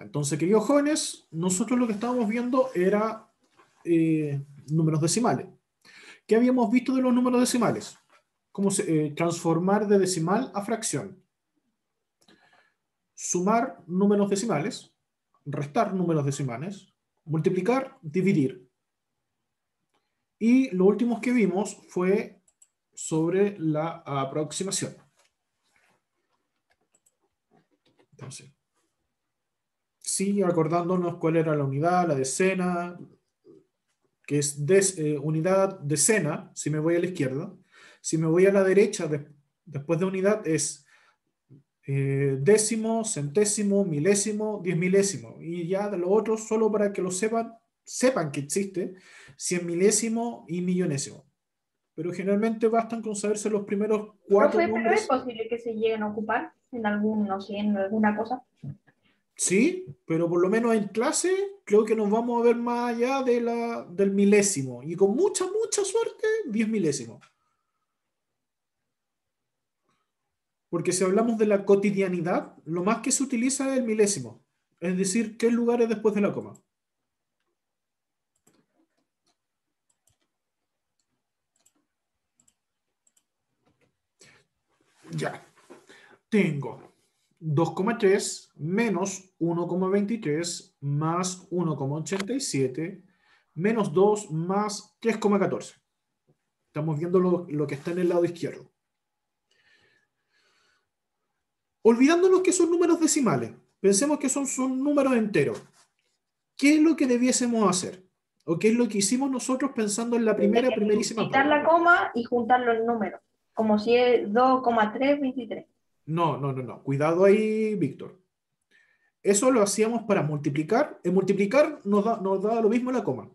Entonces, queridos jóvenes, nosotros lo que estábamos viendo era eh, números decimales. ¿Qué habíamos visto de los números decimales? Cómo se, eh, transformar de decimal a fracción. Sumar números decimales, restar números decimales, multiplicar, dividir. Y lo último que vimos fue sobre la aproximación. Entonces, sí acordándonos cuál era la unidad, la decena, que es eh, unidad decena, si me voy a la izquierda. Si me voy a la derecha, después de unidad es eh, décimo, centésimo, milésimo, diez milésimo. Y ya de lo otro, solo para que lo sepan, sepan que existe, cien milésimo y millonésimo. Pero generalmente bastan con saberse los primeros cuatro. ¿Por es posible que se lleguen a ocupar en en alguna cosa? Sí, pero por lo menos en clase creo que nos vamos a ver más allá de la, del milésimo. Y con mucha, mucha suerte, diez milésimos. Porque si hablamos de la cotidianidad, lo más que se utiliza es el milésimo. Es decir, qué lugares después de la coma. Ya. Tengo 2,3 menos 1,23 más 1,87 menos 2 más 3,14. Estamos viendo lo, que está en el lado izquierdo. Olvidándonos que son números decimales, pensemos que son, son números enteros. ¿Qué es lo que debiésemos hacer? ¿O qué es lo que hicimos nosotros pensando en la primera, primerísima Quitar la coma y juntar los números, como si es 2,323. No, no, no, no. Cuidado ahí, Víctor. Eso lo hacíamos para multiplicar. En multiplicar nos da, nos da lo mismo la coma.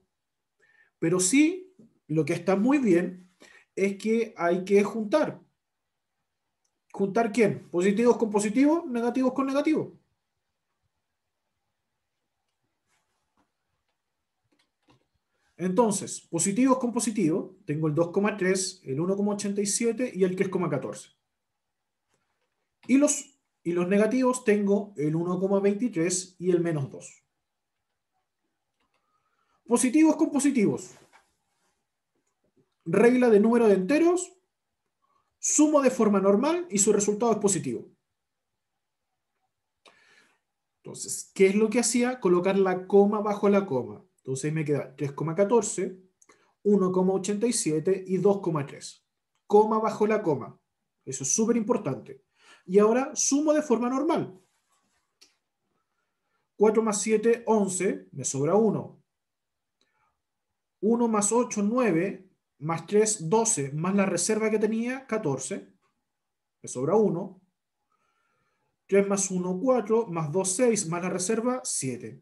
Pero sí, lo que está muy bien es que hay que juntar. ¿Juntar quién? Positivos con positivos, negativos con negativos. Entonces, positivos con positivos, tengo el 2,3, el 1,87 y el 3,14. Y los, y los negativos tengo el 1,23 y el menos 2. Positivos con positivos. Regla de número de enteros. Sumo de forma normal y su resultado es positivo. Entonces, ¿qué es lo que hacía? Colocar la coma bajo la coma. Entonces me queda 3,14, 1,87 y 2,3. Coma bajo la coma. Eso es súper importante y ahora sumo de forma normal. 4 más 7, 11, me sobra 1. 1 más 8, 9, más 3, 12, más la reserva que tenía, 14, me sobra 1. 3 más 1, 4, más 2, 6, más la reserva, 7.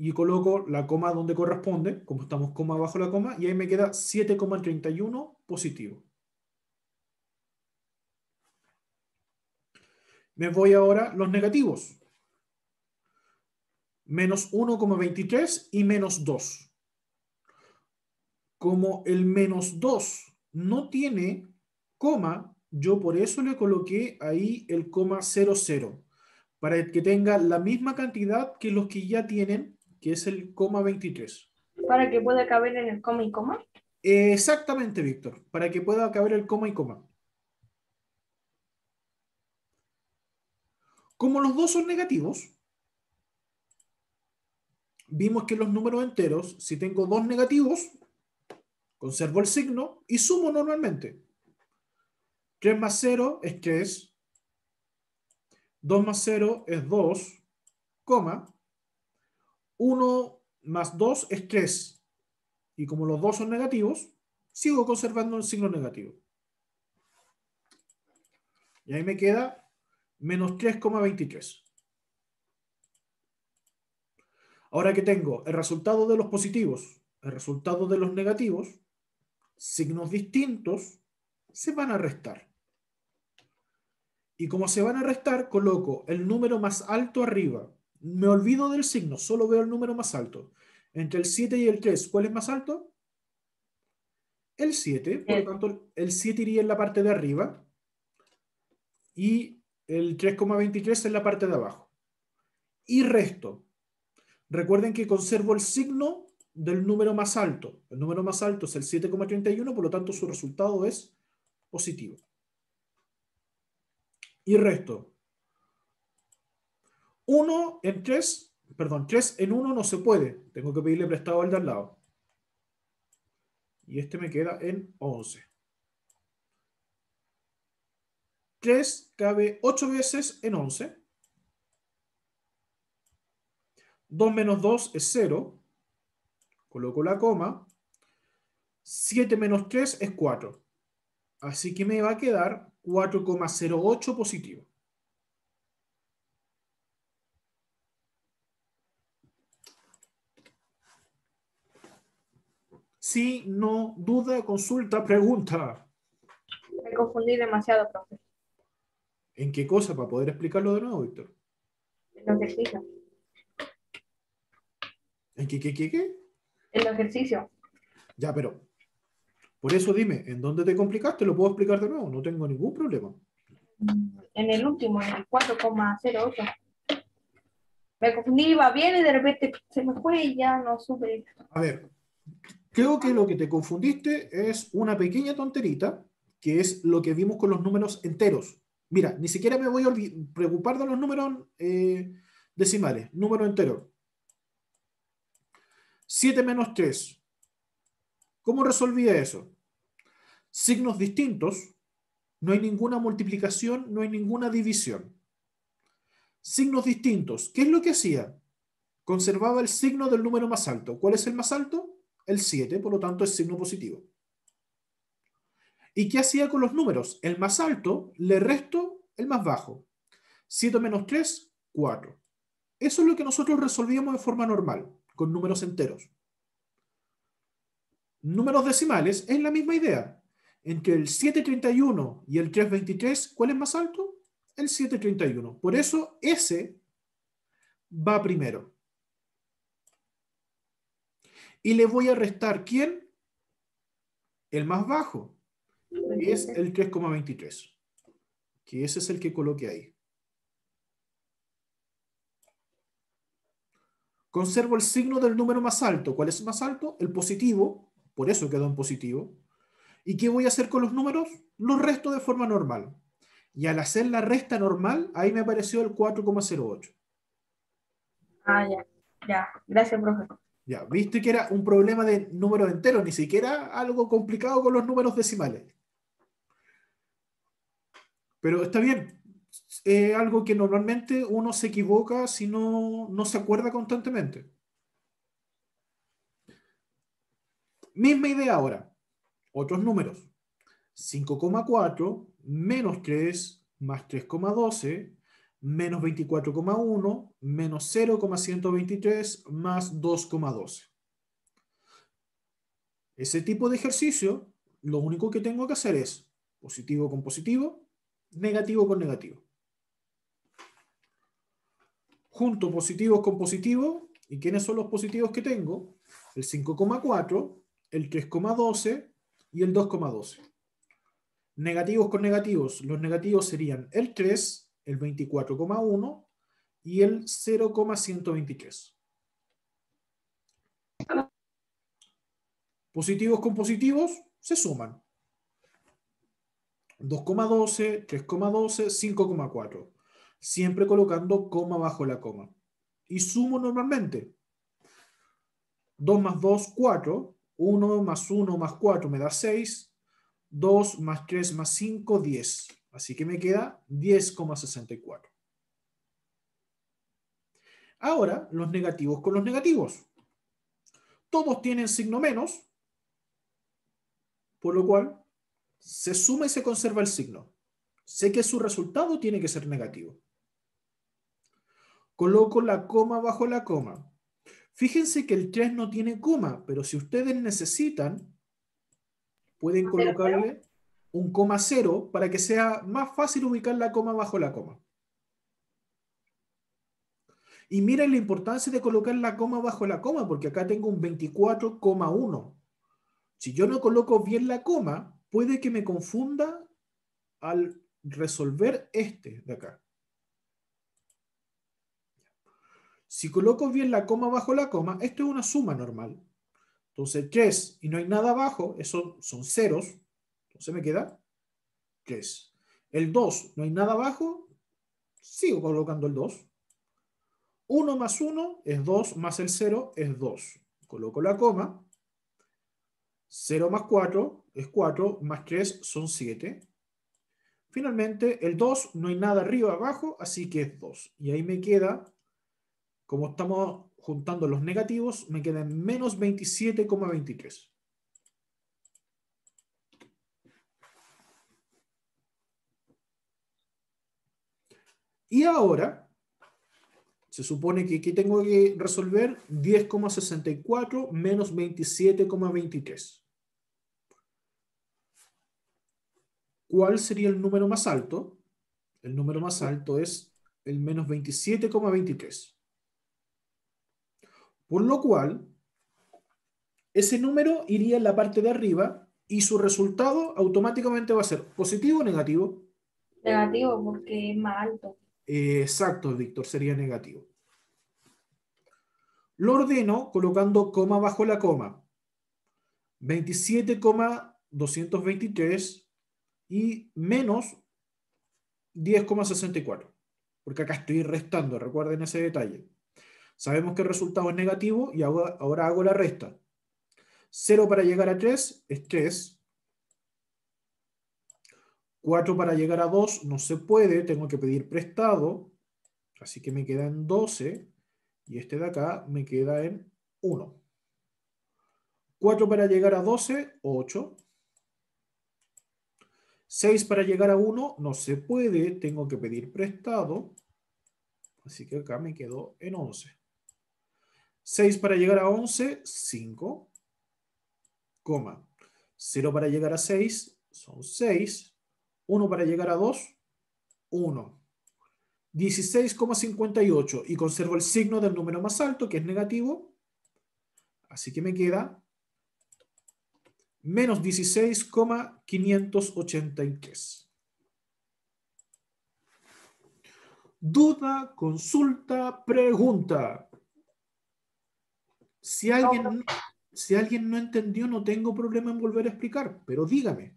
y coloco la coma donde corresponde, como estamos coma abajo la coma, y ahí me queda 7,31 positivo. Me voy ahora los negativos. Menos 1,23 y menos 2. Como el menos 2 no tiene coma, yo por eso le coloqué ahí el coma 00, para que tenga la misma cantidad que los que ya tienen que es el coma 23. ¿Para que pueda caber en el coma y coma? exactamente, Víctor, para que pueda caber el coma y coma. Como los dos son negativos, vimos que los números enteros, si tengo dos negativos, conservo el signo y sumo normalmente. 3 más 0 es 3, 2 más 0 es 2, coma, 1 más 2 es 3. Y como los dos son negativos, sigo conservando el signo negativo. Y ahí me queda menos 3,23. Ahora que tengo el resultado de los positivos, el resultado de los negativos, signos distintos se van a restar. Y como se van a restar, coloco el número más alto arriba me olvido del signo, solo veo el número más alto. Entre el 7 y el 3, ¿cuál es más alto? El 7, por lo tanto, el 7 iría en la parte de arriba y el 3,23 en la parte de abajo. Y resto. Recuerden que conservo el signo del número más alto. El número más alto es el 7,31, por lo tanto su resultado es positivo. Y resto. 1 en 3, perdón, 3 en 1 no se puede. Tengo que pedirle prestado al de al lado. Y este me queda en 11. 3 cabe 8 veces en 11. 2 menos 2 es 0. Coloco la coma. 7 menos 3 es 4. Así que me va a quedar 4,08 positivo. Sí, no, duda, consulta, pregunta. Me confundí demasiado, profe. ¿En qué cosa? Para poder explicarlo de nuevo, Víctor. En los ejercicios. ¿En qué, qué, qué, qué? En los ejercicios. Ya, pero. Por eso dime, ¿en dónde te complicaste? Lo puedo explicar de nuevo, no tengo ningún problema. En el último, en el 4,08 me confundí, va bien y de repente se me fue y ya no sube. A ver, Creo que lo que te confundiste es una pequeña tonterita, que es lo que vimos con los números enteros. Mira, ni siquiera me voy a preocupar de los números eh, decimales, número entero. 7 menos 3. ¿Cómo resolvía eso? Signos distintos, no hay ninguna multiplicación, no hay ninguna división. Signos distintos, ¿qué es lo que hacía? Conservaba el signo del número más alto. ¿Cuál es el más alto? el 7, por lo tanto es signo positivo. ¿Y qué hacía con los números? El más alto le resto el más bajo. 7 menos 3, 4. Eso es lo que nosotros resolvíamos de forma normal, con números enteros. Números decimales es la misma idea. Entre el 731 y el 323, ¿cuál es más alto? El 731. Por eso ese va primero y le voy a restar ¿quién? El más bajo, Y es el 3,23, que ese es el que coloque ahí. Conservo el signo del número más alto. ¿Cuál es el más alto? El positivo, por eso quedó en positivo. ¿Y qué voy a hacer con los números? Los resto de forma normal. Y al hacer la resta normal, ahí me apareció el 4,08. Ah, ya, ya. Gracias, profesor. Ya, viste que era un problema de números enteros, ni siquiera algo complicado con los números decimales. Pero está bien, es algo que normalmente uno se equivoca si no, no se acuerda constantemente. Misma idea ahora, otros números. 5,4 menos 3 más 3,12 menos 24,1, menos 0,123, más 2,12. Ese tipo de ejercicio, lo único que tengo que hacer es positivo con positivo, negativo con negativo. Junto positivos con positivos, ¿y quiénes son los positivos que tengo? El 5,4, el 3,12 y el 2,12. Negativos con negativos, los negativos serían el 3, el 24,1 y el 0,123. Positivos con positivos se suman. 2,12, 3,12, 5,4. Siempre colocando coma bajo la coma. Y sumo normalmente. 2 más 2, 4. 1 más 1 más 4 me da 6. 2 más 3 más 5, 10. Así que me queda 10,64. Ahora, los negativos con los negativos. Todos tienen signo menos, por lo cual se suma y se conserva el signo. Sé que su resultado tiene que ser negativo. Coloco la coma bajo la coma. Fíjense que el 3 no tiene coma, pero si ustedes necesitan, pueden colocarle un coma cero para que sea más fácil ubicar la coma bajo la coma. Y miren la importancia de colocar la coma bajo la coma, porque acá tengo un 24,1. Si yo no coloco bien la coma, puede que me confunda al resolver este de acá. Si coloco bien la coma bajo la coma, esto es una suma normal. Entonces 3 y no hay nada abajo, eso son ceros, se me queda 3. El 2, no hay nada abajo, sigo colocando el 2. 1 más 1 es 2, más el 0 es 2. Coloco la coma. 0 más 4 es 4, más 3 son 7. Finalmente, el 2 no hay nada arriba abajo, así que es 2. Y ahí me queda, como estamos juntando los negativos, me queda menos 27,23. Y ahora, se supone que, aquí tengo que resolver 10,64 menos 27,23. ¿Cuál sería el número más alto? El número más alto es el menos 27,23. Por lo cual, ese número iría en la parte de arriba y su resultado automáticamente va a ser positivo o negativo. Negativo, porque es más alto. Eh, exacto, Víctor, sería negativo. Lo ordeno colocando coma bajo la coma. 27,223 y menos 10,64. Porque acá estoy restando, recuerden ese detalle. Sabemos que el resultado es negativo y ahora, ahora hago la resta. 0 para llegar a 3 es 3. 4 para llegar a 2 no se puede, tengo que pedir prestado, así que me queda en 12 y este de acá me queda en 1. 4 para llegar a 12, 8. 6 para llegar a 1 no se puede, tengo que pedir prestado, así que acá me quedo en 11. 6 para llegar a 11, 5, coma. 0 para llegar a 6 son 6. 1 para llegar a 2, 1. 16,58 y conservo el signo del número más alto, que es negativo. Así que me queda menos 16,583. Duda, consulta, pregunta. Si alguien, si alguien no entendió, no tengo problema en volver a explicar, pero dígame.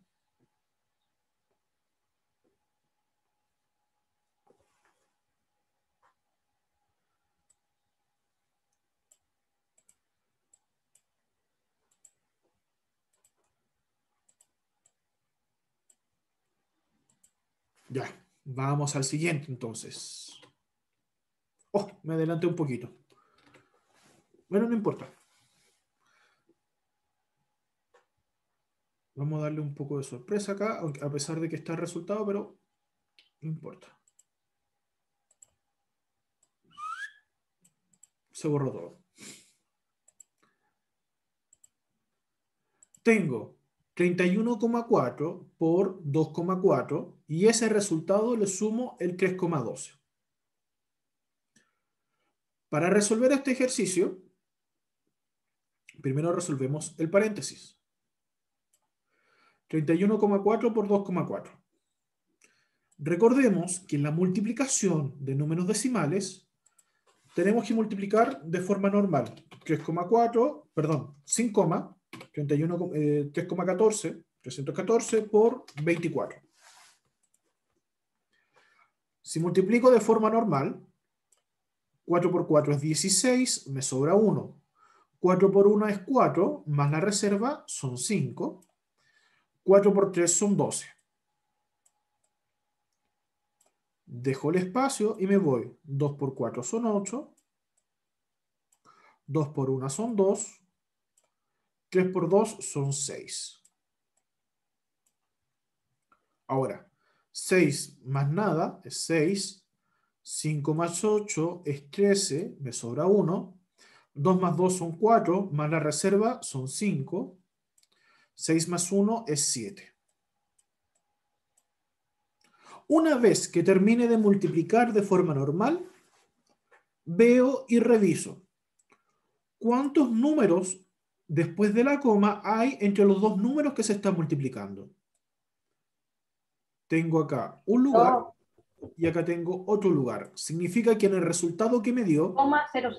Vamos al siguiente entonces. Oh, me adelanté un poquito. Bueno, no importa. Vamos a darle un poco de sorpresa acá, a pesar de que está el resultado, pero no importa. Se borró todo. Tengo 31,4 por 2,4 y ese resultado le sumo el 3,12. Para resolver este ejercicio, primero resolvemos el paréntesis. 31,4 por 2,4. Recordemos que en la multiplicación de números decimales tenemos que multiplicar de forma normal. 3,4, perdón, 5, 3,14, 314 eh, por 24. Si multiplico de forma normal, 4 por 4 es 16, me sobra 1. 4 por 1 es 4, más la reserva son 5. 4 por 3 son 12. Dejo el espacio y me voy. 2 por 4 son 8. 2 por 1 son 2. 3 por 2 son 6. Ahora, 6 más nada es 6. 5 más 8 es 13, me sobra 1. 2 más 2 son 4, más la reserva son 5. 6 más 1 es 7. Una vez que termine de multiplicar de forma normal, veo y reviso. ¿Cuántos números después de la coma hay entre los dos números que se están multiplicando. Tengo acá un lugar y acá tengo otro lugar. Significa que en el resultado que me dio... ¿Coma 00?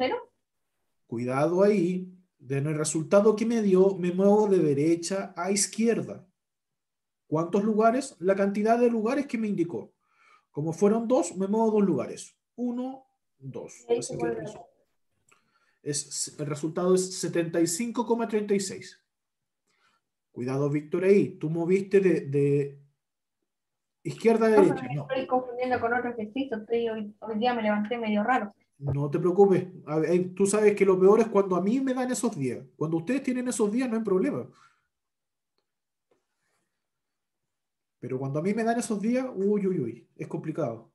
Cuidado ahí. En el resultado que me dio me muevo de derecha a izquierda. ¿Cuántos lugares? La cantidad de lugares que me indicó. Como fueron dos, me muevo dos lugares. Uno, dos el resultado es 75,36. Cuidado, Víctor, ahí. Tú moviste de, izquierda a derecha. No, estoy confundiendo con otro ejercicio. hoy, día me levanté medio raro. No te preocupes. Eh, tú sabes que lo peor es cuando a mí me dan esos días. Cuando ustedes tienen esos días no hay problema. Pero cuando a mí me dan esos días, uy, uy, uy, es complicado.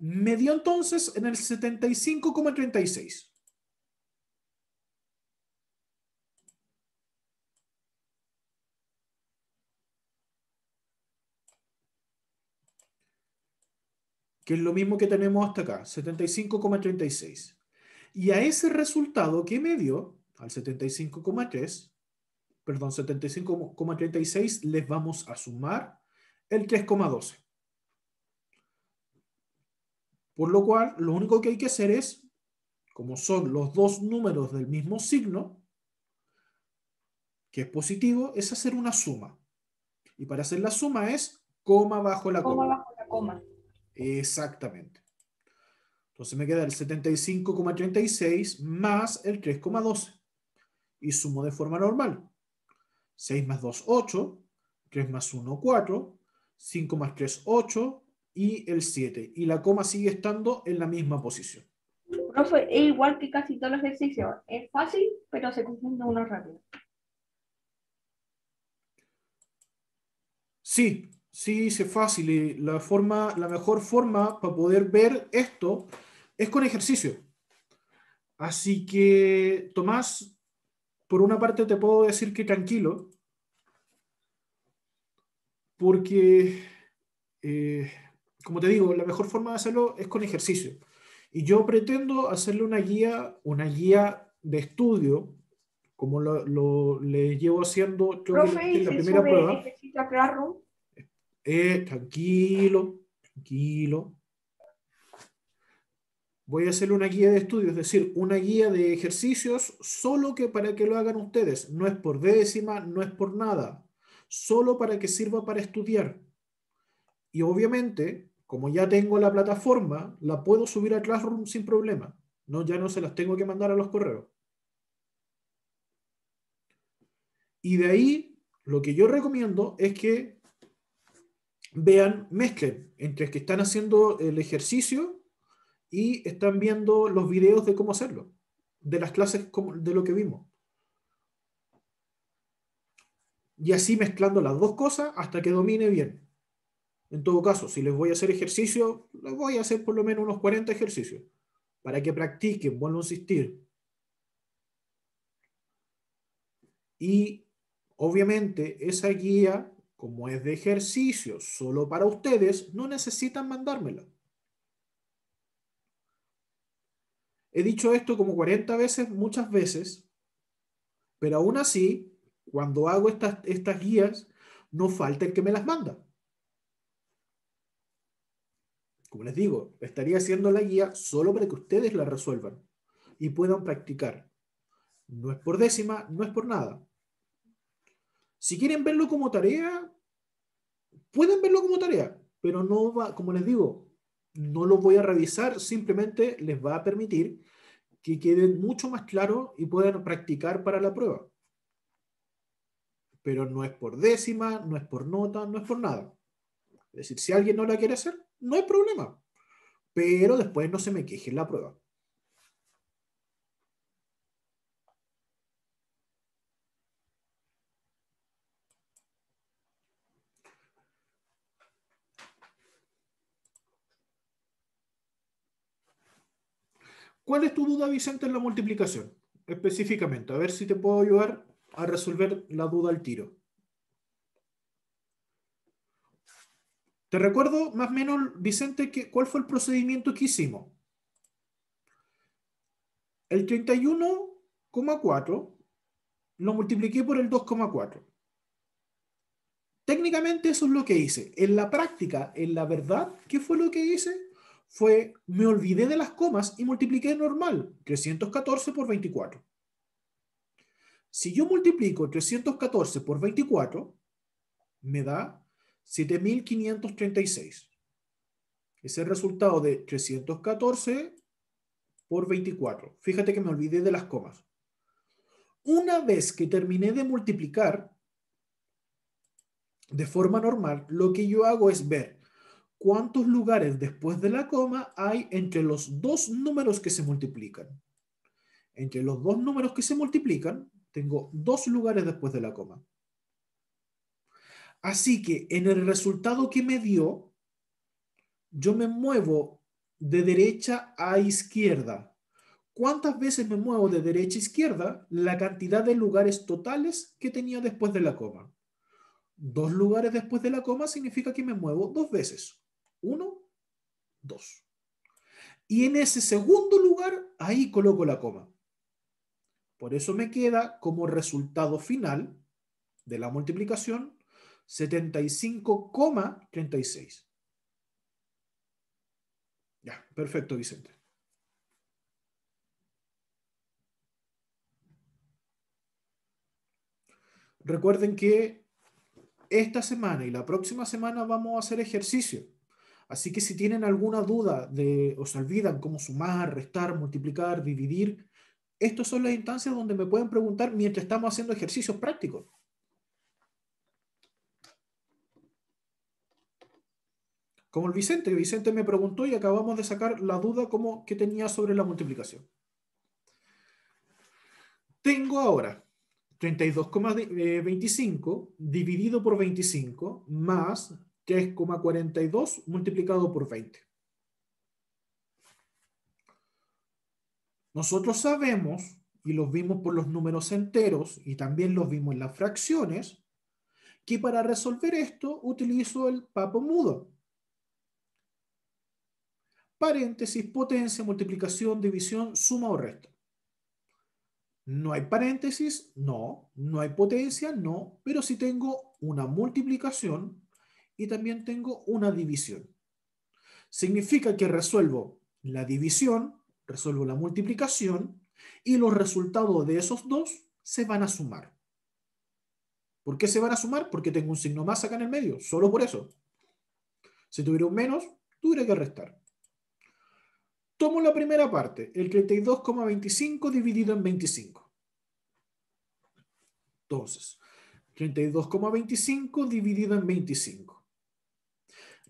Me dio entonces en el 75,36. que es lo mismo que tenemos hasta acá, 75,36. Y a ese resultado que me dio, al 75,3, perdón, 75,36, les vamos a sumar el 3,12. Por lo cual, lo único que hay que hacer es, como son los dos números del mismo signo, que es positivo, es hacer una suma. Y para hacer la suma es coma bajo la coma. Coma bajo la coma. Exactamente. Entonces me queda el 75,36 más el 3,12. Y sumo de forma normal. 6 más 2, 8. 3 más 1, 4. 5 más 3, 8 y el 7. Y la coma sigue estando en la misma posición. Profe, es igual que casi todos los ejercicios. Es fácil, pero se confunde uno rápido. Sí, sí, es fácil. Y la, forma, la mejor forma para poder ver esto es con ejercicio. Así que, Tomás, por una parte te puedo decir que tranquilo, porque eh, como te digo, la mejor forma de hacerlo es con ejercicio. Y yo pretendo hacerle una guía, una guía de estudio, como lo, lo le llevo haciendo Profe, la primera prueba. Eh, tranquilo, tranquilo. Voy a hacerle una guía de estudio, es decir, una guía de ejercicios solo que para que lo hagan ustedes. No es por décima, no es por nada. Solo para que sirva para estudiar. Y obviamente como ya tengo la plataforma, la puedo subir a Classroom sin problema. No, ya no se las tengo que mandar a los correos. Y de ahí, lo que yo recomiendo es que vean, mezclen entre que están haciendo el ejercicio y están viendo los videos de cómo hacerlo, de las clases de lo que vimos. Y así mezclando las dos cosas hasta que domine bien. En todo caso, si les voy a hacer ejercicio, les voy a hacer por lo menos unos 40 ejercicios para que practiquen, vuelvan a insistir. Y obviamente esa guía, como es de ejercicio solo para ustedes, no necesitan mandármela. He dicho esto como 40 veces, muchas veces, pero aún así, cuando hago estas, estas guías, no falta el que me las manda como les digo, estaría haciendo la guía solo para que ustedes la resuelvan y puedan practicar. No es por décima, no es por nada. Si quieren verlo como tarea, pueden verlo como tarea, pero no va, como les digo, no lo voy a revisar, simplemente les va a permitir que queden mucho más claros y puedan practicar para la prueba. Pero no es por décima, no es por nota, no es por nada. Es decir, si alguien no la quiere hacer, no hay problema. Pero después no se me queje en la prueba. ¿Cuál es tu duda, Vicente, en la multiplicación? Específicamente, a ver si te puedo ayudar a resolver la duda al tiro. Te recuerdo más o menos, Vicente, cuál fue el procedimiento que hicimos. El 31,4 lo multipliqué por el 2,4. Técnicamente eso es lo que hice. En la práctica, en la verdad, ¿qué fue lo que hice? Fue, me olvidé de las comas y multipliqué normal, 314 por 24. Si yo multiplico 314 por 24, me da 7.536. Es el resultado de 314 por 24. Fíjate que me olvidé de las comas. Una vez que terminé de multiplicar de forma normal, lo que yo hago es ver cuántos lugares después de la coma hay entre los dos números que se multiplican. Entre los dos números que se multiplican, tengo dos lugares después de la coma. Así que en el resultado que me dio, yo me muevo de derecha a izquierda. ¿Cuántas veces me muevo de derecha a izquierda? La cantidad de lugares totales que tenía después de la coma. Dos lugares después de la coma significa que me muevo dos veces. Uno, dos. Y en ese segundo lugar, ahí coloco la coma. Por eso me queda como resultado final de la multiplicación 75,36. Ya, perfecto, Vicente. Recuerden que esta semana y la próxima semana vamos a hacer ejercicio. Así que si tienen alguna duda de o se olvidan cómo sumar, restar, multiplicar, dividir, estas son las instancias donde me pueden preguntar mientras estamos haciendo ejercicios prácticos. como el Vicente. Vicente me preguntó y acabamos de sacar la duda como que tenía sobre la multiplicación. Tengo ahora 32,25 eh, dividido por 25 más 3,42 multiplicado por 20. Nosotros sabemos, y los vimos por los números enteros y también los vimos en las fracciones, que para resolver esto utilizo el papo mudo paréntesis, potencia, multiplicación, división, suma o resto. ¿No hay paréntesis? No. ¿No hay potencia? No. Pero sí tengo una multiplicación y también tengo una división. Significa que resuelvo la división, resuelvo la multiplicación y los resultados de esos dos se van a sumar. ¿Por qué se van a sumar? Porque tengo un signo más acá en el medio, solo por eso. Si tuviera un menos, tuviera que restar. Tomo la primera parte, el 32,25 dividido en 25. Entonces, 32,25 dividido en 25.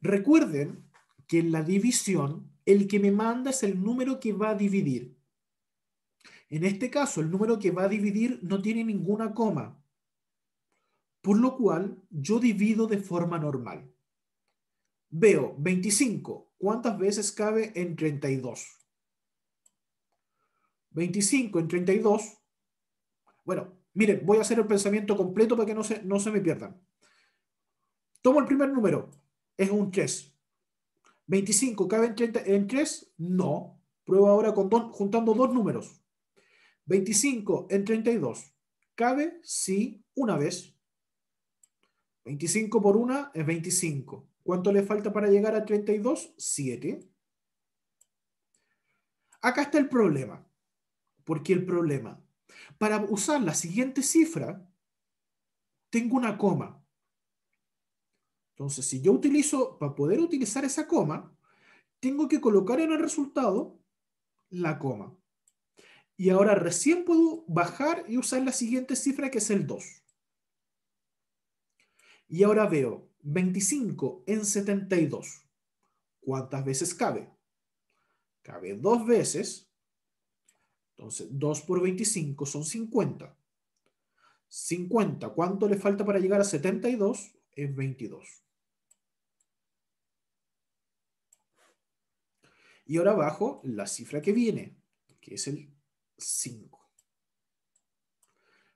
Recuerden que en la división el que me manda es el número que va a dividir. En este caso, el número que va a dividir no tiene ninguna coma, por lo cual yo divido de forma normal. Veo 25. ¿Cuántas veces cabe en 32? 25 en 32. Bueno, miren, voy a hacer el pensamiento completo para que no se, no se me pierdan. Tomo el primer número. Es un 3. 25 cabe en, 30, 3. No. Pruebo ahora con juntando dos números. 25 en 32. ¿Cabe? Sí, una vez. 25 por una es 25. ¿Cuánto le falta para llegar a 32? 7. Acá está el problema. ¿Por qué el problema? Para usar la siguiente cifra, tengo una coma. Entonces, si yo utilizo, para poder utilizar esa coma, tengo que colocar en el resultado la coma. Y ahora recién puedo bajar y usar la siguiente cifra que es el 2. Y ahora veo 25 en 72. ¿Cuántas veces cabe? Cabe dos veces. Entonces, 2 por 25 son 50. 50, ¿cuánto le falta para llegar a 72? Es 22. Y ahora abajo la cifra que viene, que es el 5.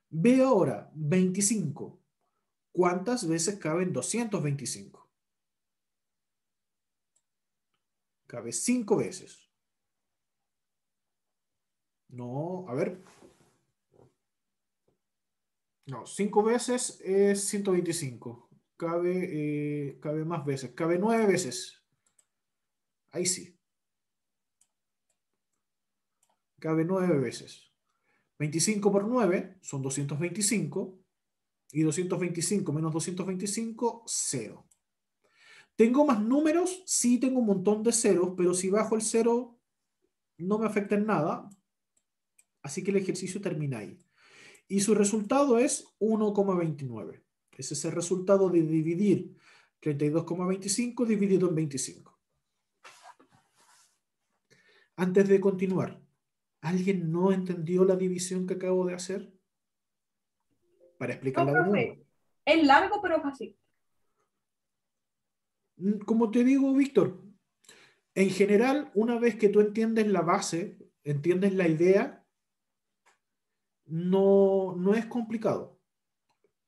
Ve ahora 25 ¿Cuántas veces caben 225? Cabe 5 veces. No, a ver. No, 5 veces es 125. Cabe, eh, cabe más veces. Cabe 9 veces. Ahí sí. Cabe 9 veces. 25 por 9 son 225 y 225 menos 225, 0. ¿Tengo más números? Sí, tengo un montón de ceros, pero si bajo el 0, no me afecta en nada. Así que el ejercicio termina ahí. Y su resultado es 1,29. Ese es el resultado de dividir 32,25 dividido en 25. Antes de continuar, ¿alguien no entendió la división que acabo de hacer? para Es largo, pero fácil. Mm, como te digo, Víctor, en general, una vez que tú entiendes la base, entiendes la idea, no, no es complicado.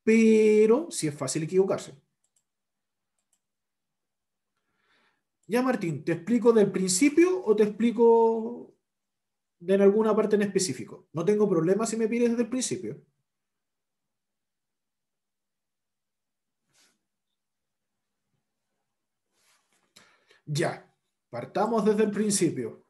Pero sí es fácil equivocarse. Ya, Martín, ¿te explico del principio o te explico de en alguna parte en específico? No tengo problema si me pides desde el principio. Ya, partamos desde el principio.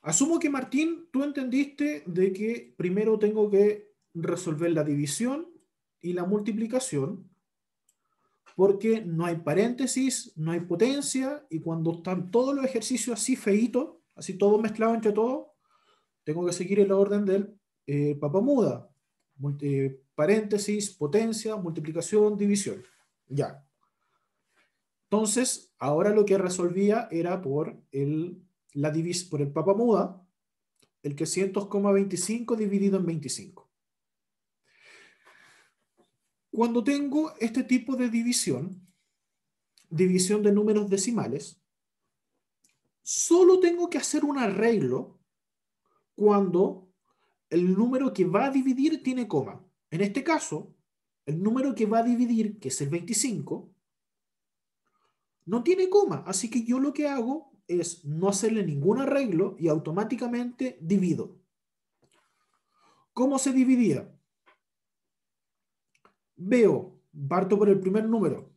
Asumo que Martín, tú entendiste de que primero tengo que resolver la división y la multiplicación, porque no hay paréntesis, no hay potencia, y cuando están todos los ejercicios así feitos, así todo mezclado entre todo, tengo que seguir el orden del eh, papamuda, eh, paréntesis, potencia, multiplicación, división. Ya. Entonces, ahora lo que resolvía era por el, la divis, por el papamuda, el que 100,25 dividido en 25. Cuando tengo este tipo de división, división de números decimales, solo tengo que hacer un arreglo cuando el número que va a dividir tiene coma. En este caso, el número que va a dividir, que es el 25, no tiene coma. Así que yo lo que hago es no hacerle ningún arreglo y automáticamente divido. ¿Cómo se dividía? Veo, parto por el primer número.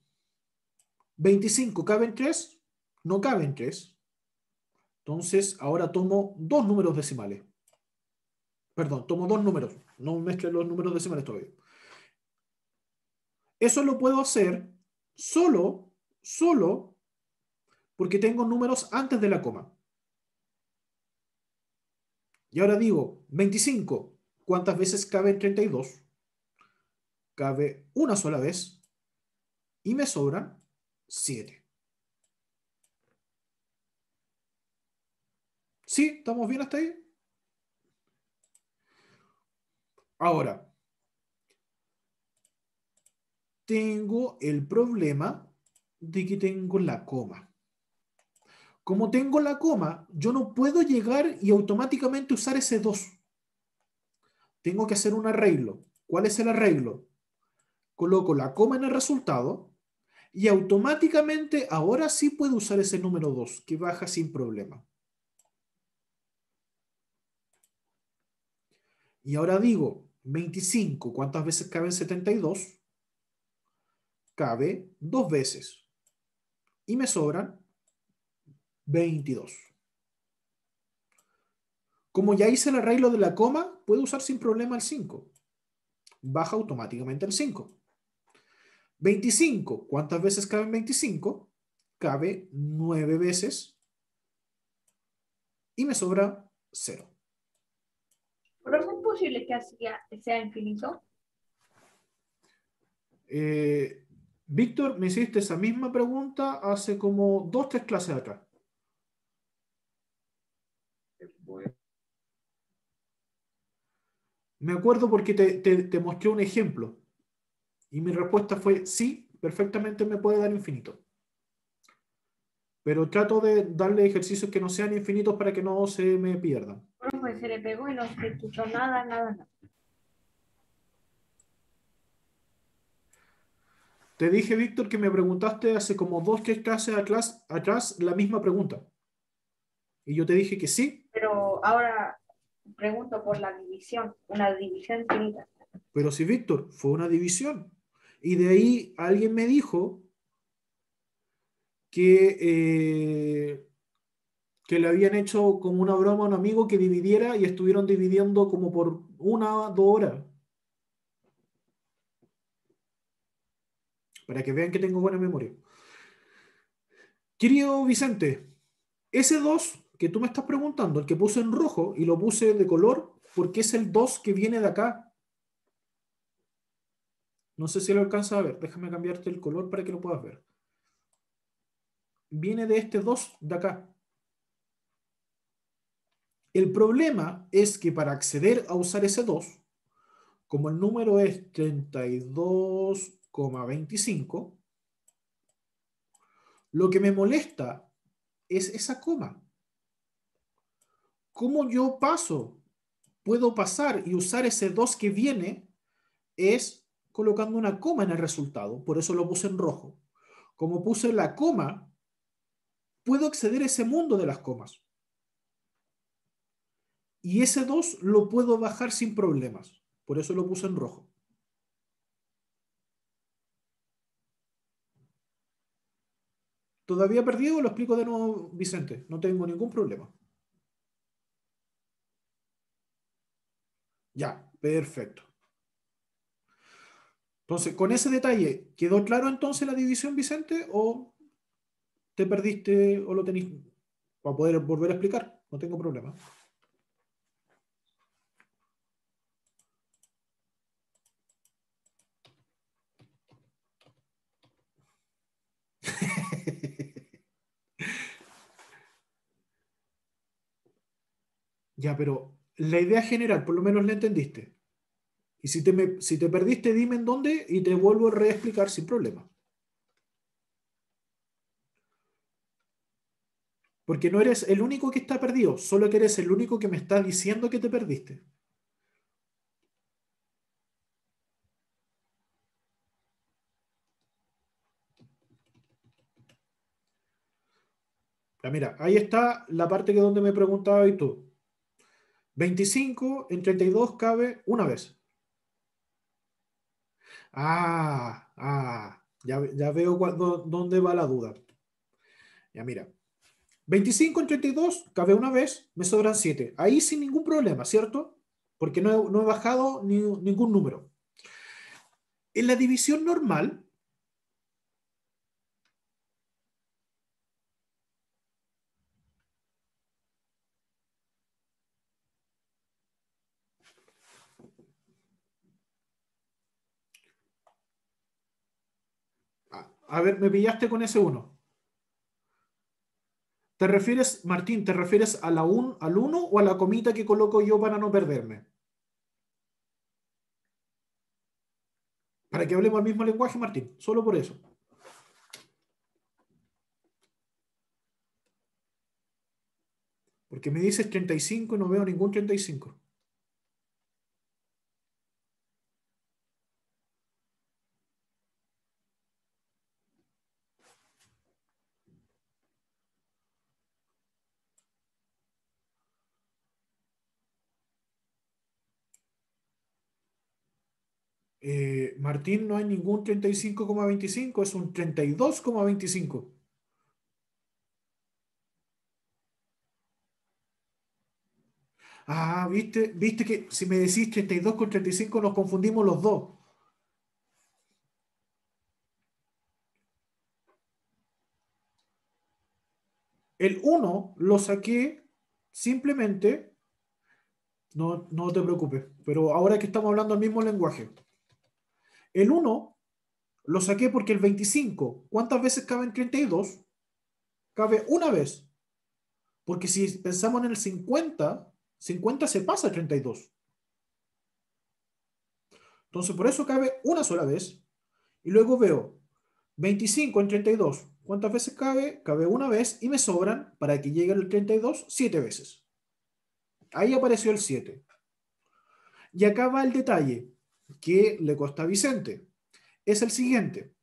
25, cabe en 3? No cabe en 3. Entonces, ahora tomo dos números decimales. Perdón, tomo dos números. No mezclen los números decimales todavía. Eso lo puedo hacer solo, solo, porque tengo números antes de la coma. Y ahora digo, 25. ¿Cuántas veces cabe 32? Cabe una sola vez. Y me sobran 7. ¿Sí? ¿Estamos bien hasta ahí? Ahora, tengo el problema de que tengo la coma. Como tengo la coma, yo no puedo llegar y automáticamente usar ese 2. Tengo que hacer un arreglo. ¿Cuál es el arreglo? Coloco la coma en el resultado y automáticamente ahora sí puedo usar ese número 2 que baja sin problema. Y ahora digo, 25, ¿cuántas veces cabe 72? Cabe dos veces. Y me sobran 22. Como ya hice el arreglo de la coma, puedo usar sin problema el 5. Baja automáticamente el 5. 25, ¿cuántas veces cabe 25? Cabe 9 veces. Y me sobra 0 posible que sea infinito? Eh, Víctor, me hiciste esa misma pregunta hace como dos, tres clases acá. Me acuerdo porque te mostré un ejemplo y mi respuesta fue sí, perfectamente me puede dar infinito pero trato de darle ejercicios que no sean infinitos para que no se me pierdan. Pues se le pegó y no se escuchó nada, nada, nada. Te dije, Víctor, que me preguntaste hace como dos, tres clases atrás, atrás la misma pregunta. Y yo te dije que sí. Pero ahora pregunto por la división, una división infinita. Pero sí, Víctor, fue una división. Y de ahí alguien me dijo eh, que, le habían hecho como una broma a un amigo que dividiera y estuvieron dividiendo como por una o dos horas. Para que vean que tengo buena memoria. Querido Vicente, ese 2 que tú me estás preguntando, el que puse en rojo y lo puse de color, porque es el 2 que viene de acá. No sé si lo alcanza a ver. Déjame cambiarte el color para que lo puedas ver viene de este 2 de acá. El problema es que para acceder a usar ese 2, como el número es 32,25, lo que me molesta es esa coma. ¿Cómo yo paso? Puedo pasar y usar ese 2 que viene es colocando una coma en el resultado. Por eso lo puse en rojo. Como puse la coma, puedo acceder a ese mundo de las comas. Y ese 2 lo puedo bajar sin problemas. Por eso lo puse en rojo. ¿Todavía perdido? Lo explico de nuevo, Vicente. No tengo ningún problema. Ya, perfecto. Entonces, ¿con ese detalle quedó claro entonces la división, Vicente? ¿O te perdiste o lo tenéis para poder volver a explicar, no tengo problema. ya, pero la idea general, por lo menos la entendiste. Y si te, si te perdiste, dime en dónde y te vuelvo a reexplicar sin problema. Porque no eres el único que está perdido, solo que eres el único que me está diciendo que te perdiste. Ya mira, ahí está la parte que donde me preguntaba y tú. 25 en 32 cabe una vez. Ah, ah, ya, ya veo dónde va la duda. Ya mira, 25 en 32, cabe una vez, me sobran 7. Ahí sin ningún problema, ¿cierto? Porque no he, bajado ningún número. En la división normal, A ver, me pillaste con ese 1. ¿Te refieres, Martín, te refieres a la al 1 o a la comita que coloco yo para no perderme? Para que hablemos el mismo lenguaje, Martín, solo por eso. Porque me dices 35 y no veo ningún 35. Eh, Martín no hay ningún 35,25, es un 32,25. Ah, viste, viste que si me decís 32 con 35 nos confundimos los dos. El 1 lo saqué simplemente, no, no te preocupes, pero ahora que estamos hablando el mismo lenguaje. El 1 lo saqué porque el 25, ¿cuántas veces cabe en 32? Cabe una vez. Porque si pensamos en el 50, 50 se pasa a 32. Entonces, por eso cabe una sola vez. Y luego veo 25 en 32. ¿Cuántas veces cabe? Cabe una vez y me sobran, para que llegue al 32, siete veces. Ahí apareció el 7. Y acá va el detalle que le cuesta a Vicente es el siguiente.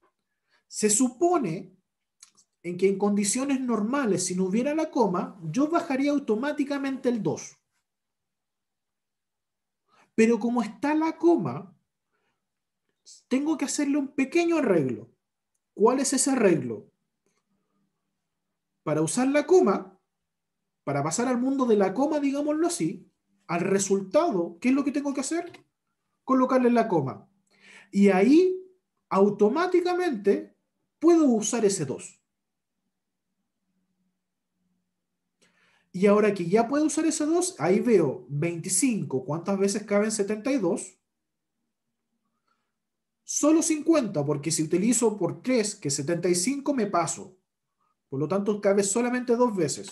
Se supone en que en condiciones normales, si no hubiera la coma, yo bajaría automáticamente el 2. Pero como está la coma, tengo que hacerle un pequeño arreglo. ¿Cuál es ese arreglo? Para usar la coma, para pasar al mundo de la coma, digámoslo así, al resultado, ¿qué es lo que tengo que hacer? colocarle la coma. Y ahí automáticamente puedo usar ese 2. Y ahora que ya puedo usar ese 2, ahí veo 25, ¿cuántas veces caben 72? Solo 50, porque si utilizo por 3, que 75 me paso. Por lo tanto, cabe solamente dos veces.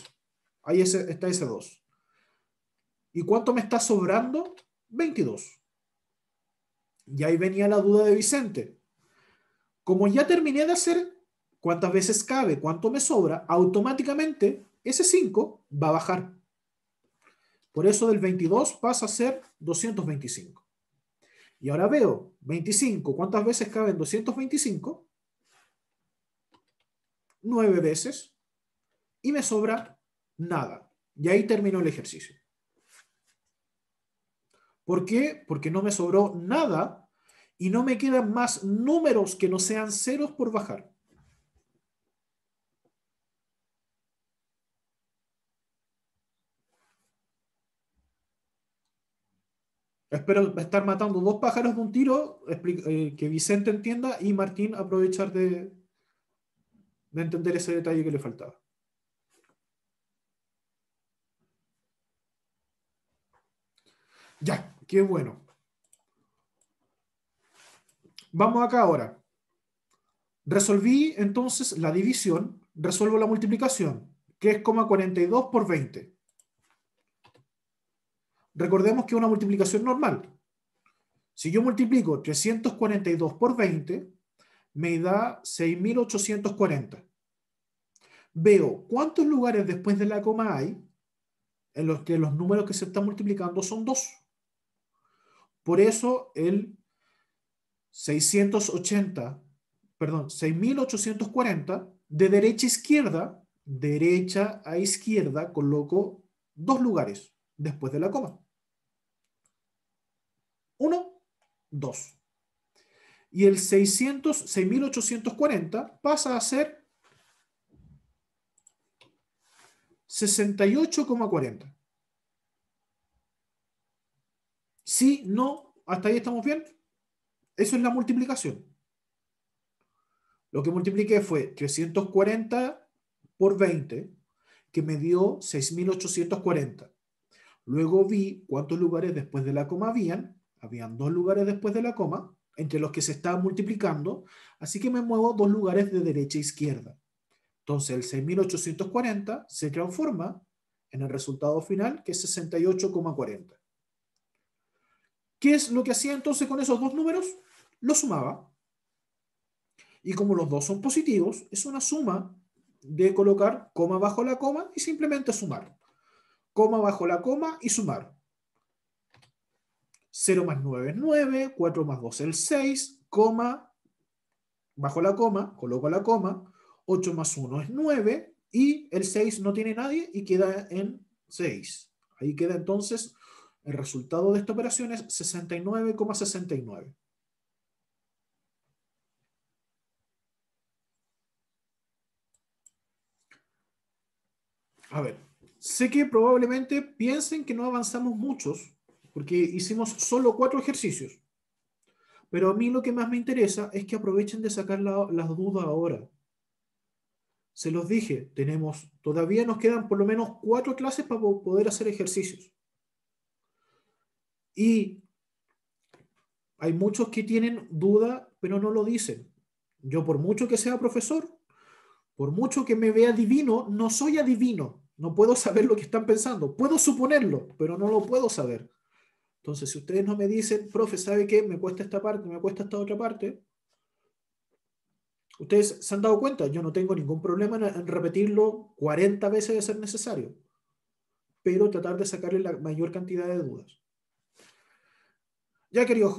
Ahí está ese 2. ¿Y cuánto me está sobrando? 22. Y ahí venía la duda de Vicente. Como ya terminé de hacer cuántas veces cabe, cuánto me sobra, automáticamente ese 5 va a bajar. Por eso del 22 pasa a ser 225. Y ahora veo 25. ¿Cuántas veces cabe en 225? 9 veces. Y me sobra nada. Y ahí terminó el ejercicio. ¿Por qué? Porque no me sobró nada y no me quedan más números que no sean ceros por bajar. Espero estar matando dos pájaros de un tiro, eh, que Vicente entienda y Martín aprovechar de, de entender ese detalle que le faltaba. Ya. Qué bueno. Vamos acá ahora. Resolví entonces la división, resuelvo la multiplicación, que es 42 por 20. Recordemos que es una multiplicación normal. Si yo multiplico 342 por 20, me da 6.840. Veo cuántos lugares después de la coma hay en los que los números que se están multiplicando son dos. Por eso el 680, perdón, 6840 de derecha a izquierda, derecha a izquierda, coloco dos lugares después de la coma. Uno, dos. Y el 6840 pasa a ser 68,40. Sí, no, hasta ahí estamos bien. Eso es la multiplicación. Lo que multipliqué fue 340 por 20, que me dio 6.840. Luego vi cuántos lugares después de la coma habían. Habían dos lugares después de la coma, entre los que se estaba multiplicando. Así que me muevo dos lugares de derecha a izquierda. Entonces el 6.840 se transforma en el resultado final, que es 68,40. ¿Qué es lo que hacía entonces con esos dos números? Lo sumaba. Y como los dos son positivos, es una suma de colocar coma bajo la coma y simplemente sumar. Coma bajo la coma y sumar. 0 más 9 es 9, 4 más 2 es 6, coma, bajo la coma, coloco la coma, 8 más 1 es 9 y el 6 no tiene nadie y queda en 6. Ahí queda entonces el resultado de esta operación es 69,69. ,69. A ver, sé que probablemente piensen que no avanzamos muchos, porque hicimos solo cuatro ejercicios. Pero a mí lo que más me interesa es que aprovechen de sacar las dudas ahora. Se los dije, tenemos, todavía nos quedan por lo menos cuatro clases para poder hacer ejercicios. Y hay muchos que tienen duda, pero no lo dicen. Yo por mucho que sea profesor, por mucho que me vea divino, no soy adivino. No puedo saber lo que están pensando. Puedo suponerlo, pero no lo puedo saber. Entonces, si ustedes no me dicen, profe, ¿sabe qué? Me cuesta esta parte, me cuesta esta otra parte. Ustedes se han dado cuenta, yo no tengo ningún problema en repetirlo 40 veces de ser necesario, pero tratar de sacarle la mayor cantidad de dudas. Ya, querido